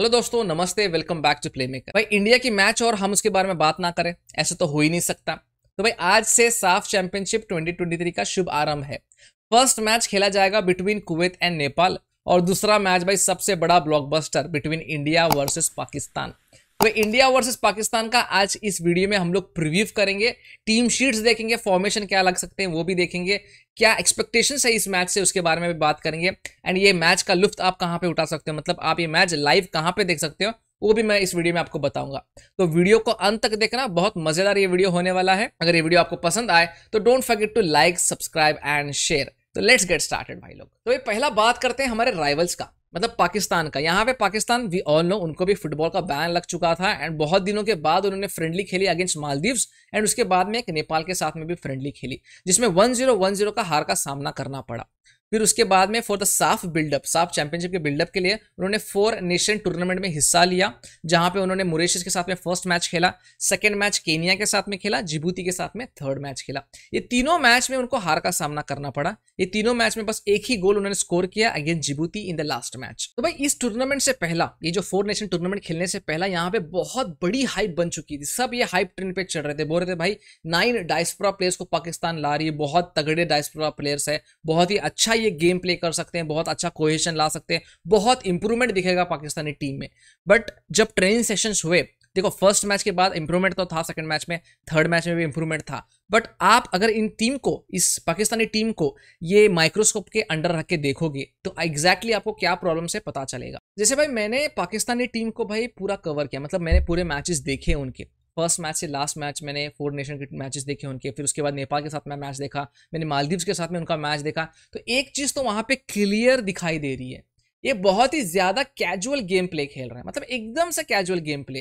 hello दोस्तों नमस्ते welcome back to playmaker भाई इंडिया की मैच और हम उसके बारे में बात ना करें ऐसे तो हो ही नहीं सकता तो भाई आज से साफ चैंपियनशिप 2023 का शुभ आरंभ है फर्स्ट मैच खेला जाएगा बिटवीन कुवैत एंड नेपाल और दूसरा मैच भाई सबसे बड़ा blockbuster between India versus Pakistan तो इंडिया वर्सेस पाकिस्तान का आज इस वीडियो में हम लोग प्रिव्यू करेंगे टीम शीट्स देखेंगे फॉर्मेशन क्या लग सकते हैं वो भी देखेंगे क्या एक्सपेक्टेशन है इस मैच से उसके बारे में भी बात करेंगे एंड ये मैच का लुफ्त आप कहाँ पे उठा सकते हो मतलब आप ये मैच लाइव कहाँ पे देख सकते हो वो भी मैं इस वीडियो में आपको बताऊंगा तो वीडियो को अंत तक देखना बहुत मजेदार ये वीडियो होने वाला है अगर ये वीडियो आपको पसंद आए तो don't forget to like subscribe and share तो लेट्स गेट स्टार्टेड भाई लोग तो ये पहला बात करते हैं हमारे राइवल्स का मतलब पाकिस्तान का यहाँ पे पाकिस्तान वी ऑल नो उनको भी फुटबॉल का बैन लग चुका था एंड बहुत दिनों के बाद उन्होंने फ्रेंडली खेली अगेंस्ट मालदीव्स एंड उसके बाद में एक नेपाल के साथ में भी फ्रेंडली खेली जिसमें वन जीरो वन जीरो का हार का सामना करना पड़ा फिर उसके बाद में for the SAFF buildup SAFF championship के बिल्डअप के लिए उन्होंने फोर नेशन टूर्नामेंट में हिस्सा लिया जहां पे उन्होंने मोरिशस के साथ में फर्स्ट मैच खेला सेकंड मैच केनिया के साथ में खेला जिबूती के साथ में थर्ड मैच खेला ये तीनों मैच में उनको हार का सामना करना पड़ा ये तीनों मैच में बस एक ही गोल उन्होंने स्कोर किया against Djibouti in the last match तो भाई इस टूर्नामेंट से पहला ये जो फोर नेशन टूर्नामेंट खेलने से पहला यहाँ पे बहुत बड़ी हाइप बन चुकी थी सब ये हाइप ट्रेन पे चढ़ रहे थे बोल रहे थे भाई नाइन डाइस्प्रा प्लेयर्स को पाकिस्तान ला रही है बहुत तगड़े डायस्प्रा प्लेयर्स है बहुत ही अच्छा अच्छा ये गेम प्ले कर सकते हैं बहुत अच्छा कोहेशन ला सकते हैं बहुत इंप्रूवमेंट दिखेगा पाकिस्तानी टीम में बट जब ट्रेनिंग सेशंस हुए देखो फर्स्ट मैच के बाद इंप्रूवमेंट तो था सेकंड मैच में थर्ड मैच में भी इंप्रूवमेंट था बट आप अगर इन टीम को इस पाकिस्तानी टीम को ये माइक्रोस्कोप के अंडर रख के देखोगे तो एग्जैक्टली exactly आपको क्या प्रॉब्लम से पता चलेगा जैसे भाई मैंने पाकिस्तानी टीम को भाई पूरा कवर किया मतलब मैंने पूरे मैचेस देखे उनके फर्स्ट मैच से लास्ट मैच मैंने फोर नेशन के मैचेस देखे उनके फिर उसके बाद नेपाल के साथ मैं मैच देखा मैंने मालदीव्स के साथ में उनका मैच देखा तो एक चीज़ तो वहाँ पर क्लियर दिखाई दे रही है ये बहुत ही ज़्यादा कैजुअल गेम प्ले खेल रहे हैं मतलब एकदम से casual gameplay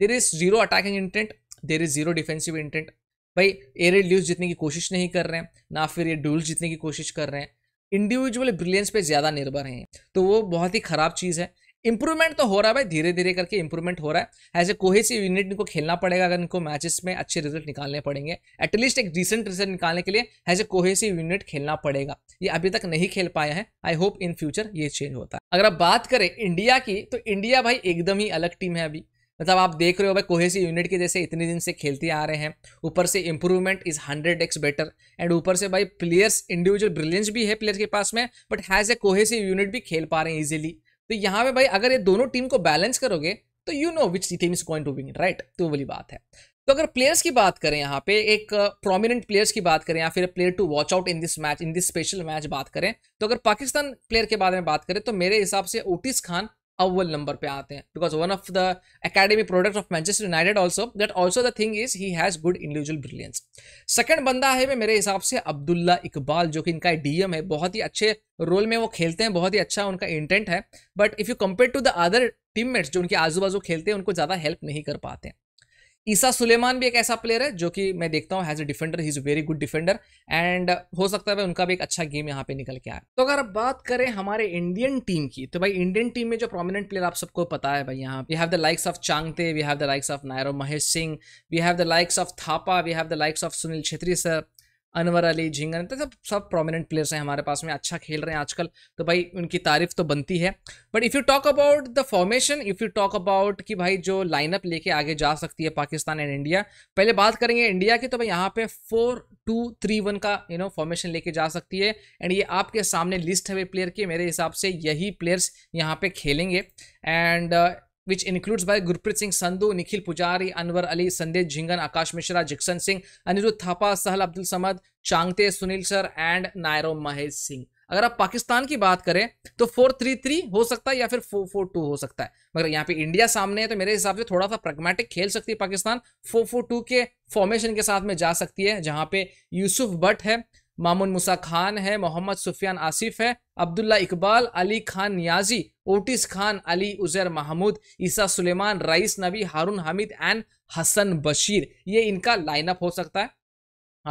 there is zero attacking intent there is zero defensive intent भाई एयर ल्यूज जीतने की कोशिश नहीं कर रहे हैं ना फिर ये डूल्स जीतने की कोशिश कर रहे हैं इंडिविजुअल ब्रिलियंस पे ज़्यादा निर्भर हैं तो वो बहुत ही ख़राब चीज़ है इंप्रूवमेंट तो हो रहा है भाई धीरे धीरे करके इंप्रूवमेंट हो रहा है एज ए कोहेसिव यूनिट इनको खेलना पड़ेगा अगर इनको मैचेस में अच्छे रिजल्ट निकालने पड़ेंगे एटलीस्ट एक रिसेंट रिजल्ट निकालने के लिए एज ए कोहेसिव यूनिट खेलना पड़ेगा ये अभी तक नहीं खेल पाए हैं आई होप इन फ्यूचर ये चेंज होता है अगर आप बात करें इंडिया की तो इंडिया भाई एकदम ही अलग टीम है अभी मतलब आप देख रहे हो भाई कोहेसी यूनिट के जैसे इतने दिन से खेलते आ रहे हैं ऊपर से improvement is hundred x better and ऊपर से भाई प्लेयर्स इंडिविजुअल ब्रिलियंस भी है प्लेयर के पास में but has a cohesive unit भी खेल पा रहे हैं इजिली तो यहाँ पे भाई अगर ये दोनों टीम को बैलेंस करोगे तो you know which team is going to win right तो वाली बात है तो अगर प्लेयर्स की बात करें यहाँ पे एक प्रोमिनेंट uh, प्लेयर्स की बात करें या फिर player to watch out in this match in this special match बात करें तो अगर पाकिस्तान प्लेयर के बारे में बात करें तो मेरे हिसाब से ओटिस खान अव्वल नंबर पे आते हैं because one of the academy product of Manchester United also that also the thing is he has good individual brilliance second बंदा है मेरे हिसाब से अब्दुल्ला इकबाल जो कि इनका डीएम है बहुत ही अच्छे रोल में वो खेलते हैं बहुत ही अच्छा उनका इंटेंट है but if you compare to the other teammates जो उनके आजू बाजू खेलते हैं उनको ज़्यादा हेल्प नहीं कर पाते हैं ईसा सुलेमान भी एक ऐसा प्लेयर है जो कि मैं देखता हूँ as a defender he is very good defender and हो सकता है उनका भी एक अच्छा गेम यहाँ पे निकल के आए तो अगर आप बात करें हमारे इंडियन टीम की तो भाई इंडियन टीम में जो प्रोमिनेंट प्लेयर आप सबको पता है भाई यहाँ we have the likes of Changte we have the likes of Naorem Mahesh Singh we have the likes of Thapa we have the likes of Sunil Chhetri sir Anwar Ali Jhingan तो सब सब प्रोमिनेंट प्लेयर्स हैं हमारे पास में अच्छा खेल रहे हैं आजकल तो भाई उनकी तारीफ तो बनती है but if you talk about the formation if you talk about कि भाई जो लाइनअप लेके आगे जा सकती है पाकिस्तान एंड इंडिया पहले बात करेंगे इंडिया की तो भाई यहाँ पे फोर टू थ्री वन का यू नो फॉर्मेशन लेके जा सकती है एंड ये आपके सामने लिस्ट है प्लेयर की मेरे हिसाब से यही प्लेयर्स यहाँ पे खेलेंगे and which includes by Gurpreet Singh Sandhu, Nikhil Pujari, Anwar Ali, Sandesh Jhingan, Akash Mishra, Jixon Singh, Anirudh Thapa, Sahal Abdul Samad, Changte, Sunil Sir and Naorem Mahesh Singh अगर आप पाकिस्तान की बात करें तो फोर थ्री थ्री हो सकता है या फिर फोर फोर टू हो सकता है मगर यहाँ पे इंडिया सामने है तो मेरे हिसाब से थोड़ा सा प्रगमेटिक खेल सकती है पाकिस्तान फोर फोर टू के फॉर्मेशन के साथ में जा सकती है जहाँ पे यूसुफ बट है मामून मुसा खान है मोहम्मद सुफियान आसिफ है अब्दुल्ला इकबाल अली खान नियाजी ओटिस खान अली उजैर महमूद ईसा सुलेमान राइस नबी हारून हामिद एंड हसन बशीर ये इनका लाइनअप हो सकता है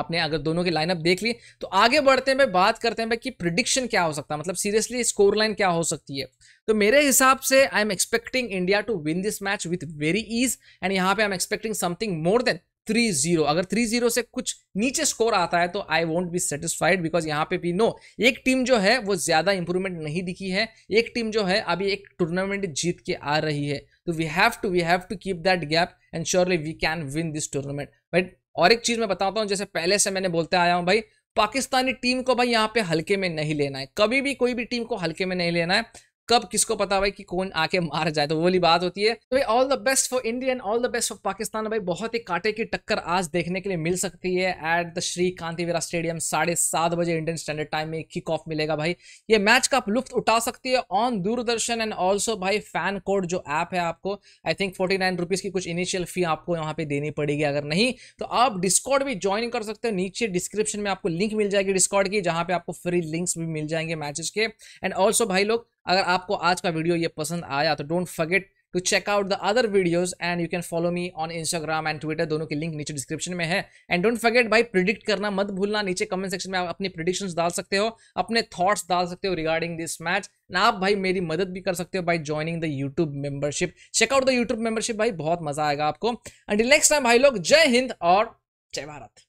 आपने अगर दोनों की लाइनअप देख ली तो आगे बढ़ते हैं बात करते हैं कि प्रिडिक्शन क्या हो सकता है मतलब सीरियसली स्कोर लाइन क्या हो सकती है तो मेरे हिसाब से I am expecting India to win this match with very ease and यहाँ पे I am expecting something more than three zero अगर थ्री जीरो से कुछ नीचे स्कोर आता है तो I won't be satisfied because यहाँ पे भी नो एक टीम जो है वो ज़्यादा इंप्रूवमेंट नहीं दिखी है एक टीम जो है अभी एक टूर्नामेंट जीत के आ रही है तो we have to we have to keep that gap and surely we can win this tournament but और एक चीज़ मैं बताता हूँ जैसे पहले से मैंने बोलते आया हूँ भाई पाकिस्तानी टीम को भाई यहाँ पे हल्के में नहीं लेना है कभी भी कोई भी टीम को हल्के में नहीं लेना है कब किसको पता भाई कि कौन आके मार जाए तो वो वाली बात होती है तो भाई all the best for India and all the best for Pakistan भाई बहुत ही कांटे की टक्कर आज देखने के लिए मिल सकती है at the Shri Kanteerava stadium साढ़े सात बजे इंडियन स्टैंडर्ड टाइम में किक ऑफ मिलेगा भाई ये मैच का आप लुफ्त उठा सकती है ऑन दूरदर्शन एंड ऑल्सो भाई फैन कोड जो ऐप है आपको I think forty nine rupees की कुछ इनिशियल फी आपको यहाँ पे देनी पड़ेगी अगर नहीं तो आप डिस्कॉर्ड भी ज्वाइन कर सकते हो नीचे डिस्क्रिप्शन में आपको लिंक मिल जाएगी डिस्कॉर्ड की जहाँ पे आपको फ्री लिंक्स भी मिल जाएंगे मैचेस के एंड ऑल्सो भाई लोग अगर आपको आज का वीडियो ये पसंद आया तो don't forget to check out the other videos and you can follow me on Instagram and Twitter दोनों की लिंक नीचे डिस्क्रिप्शन में है एंड डोंट फर्गेट भाई प्रिडिक्ट करना मत भूलना नीचे कमेंट सेक्शन में आप अपनी प्रिडिक्शन डाल सकते हो अपने थॉट्स डाल सकते हो रिगार्डिंग दिस मैच ना आप भाई मेरी मदद भी कर सकते हो by joining the YouTube membership check out the YouTube membership भाई बहुत मजा आएगा आपको एंड नेक्स्ट टाइम भाई लोग जय हिंद और जय भारत